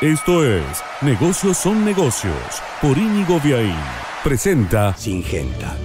Esto es Negocios son Negocios por Íñigo Viaín. Presenta Singenta.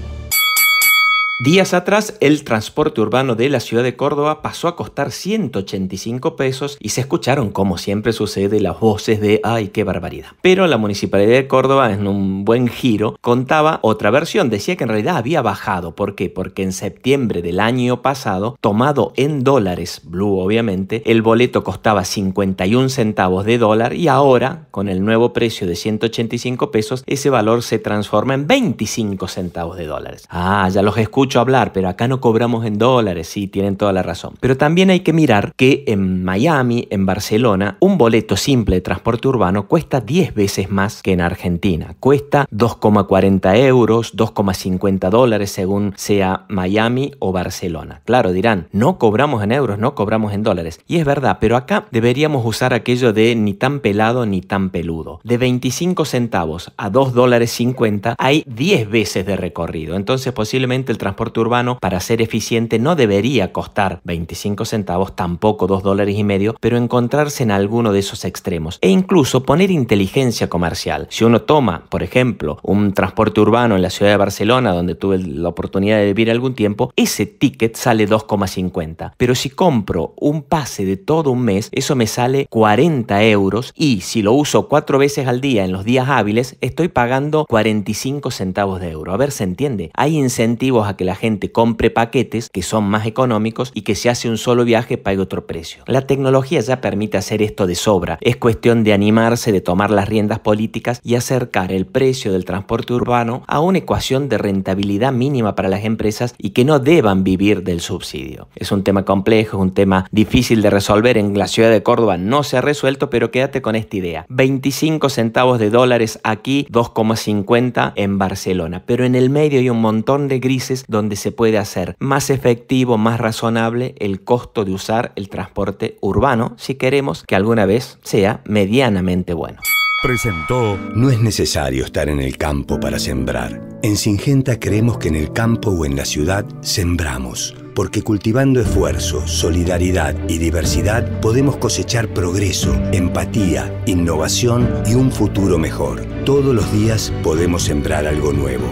Días atrás, el transporte urbano de la ciudad de Córdoba pasó a costar 185 pesos y se escucharon, como siempre sucede, las voces de ¡ay, qué barbaridad! Pero la Municipalidad de Córdoba, en un buen giro, contaba otra versión. Decía que en realidad había bajado. ¿Por qué? Porque en septiembre del año pasado, tomado en dólares, blue obviamente, el boleto costaba 51 centavos de dólar y ahora, con el nuevo precio de 185 pesos, ese valor se transforma en 25 centavos de dólares. Ah, ya los escucho hablar, pero acá no cobramos en dólares, sí, tienen toda la razón. Pero también hay que mirar que en Miami, en Barcelona, un boleto simple de transporte urbano cuesta 10 veces más que en Argentina. Cuesta 2,40 euros, 2,50 dólares según sea Miami o Barcelona. Claro, dirán, no cobramos en euros, no cobramos en dólares. Y es verdad, pero acá deberíamos usar aquello de ni tan pelado ni tan peludo. De 25 centavos a 2 dólares 50 hay 10 veces de recorrido. Entonces posiblemente el transporte urbano para ser eficiente no debería costar 25 centavos, tampoco 2 dólares y medio, pero encontrarse en alguno de esos extremos e incluso poner inteligencia comercial. Si uno toma, por ejemplo, un transporte urbano en la ciudad de Barcelona, donde tuve la oportunidad de vivir algún tiempo, ese ticket sale 2,50. Pero si compro un pase de todo un mes, eso me sale 40 euros y si lo uso cuatro veces al día en los días hábiles, estoy pagando 45 centavos de euro. A ver, ¿se entiende? Hay incentivos a que la gente compre paquetes que son más económicos y que si hace un solo viaje pague otro precio. La tecnología ya permite hacer esto de sobra. Es cuestión de animarse, de tomar las riendas políticas y acercar el precio del transporte urbano a una ecuación de rentabilidad mínima para las empresas y que no deban vivir del subsidio. Es un tema complejo, un tema difícil de resolver. En la ciudad de Córdoba no se ha resuelto, pero quédate con esta idea. 25 centavos de dólares aquí, 2,50 en Barcelona. Pero en el medio hay un montón de grises donde se puede hacer más efectivo, más razonable el costo de usar el transporte urbano si queremos que alguna vez sea medianamente bueno. Presentó No es necesario estar en el campo para sembrar. En Singenta creemos que en el campo o en la ciudad sembramos porque cultivando esfuerzo, solidaridad y diversidad podemos cosechar progreso, empatía, innovación y un futuro mejor. Todos los días podemos sembrar algo nuevo.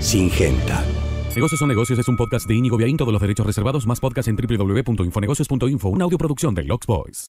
Singenta Negocios son negocios es un podcast de Inigo Viaín, todos los derechos reservados, más podcast en www.infonegocios.info, una audioproducción de Lux Boys.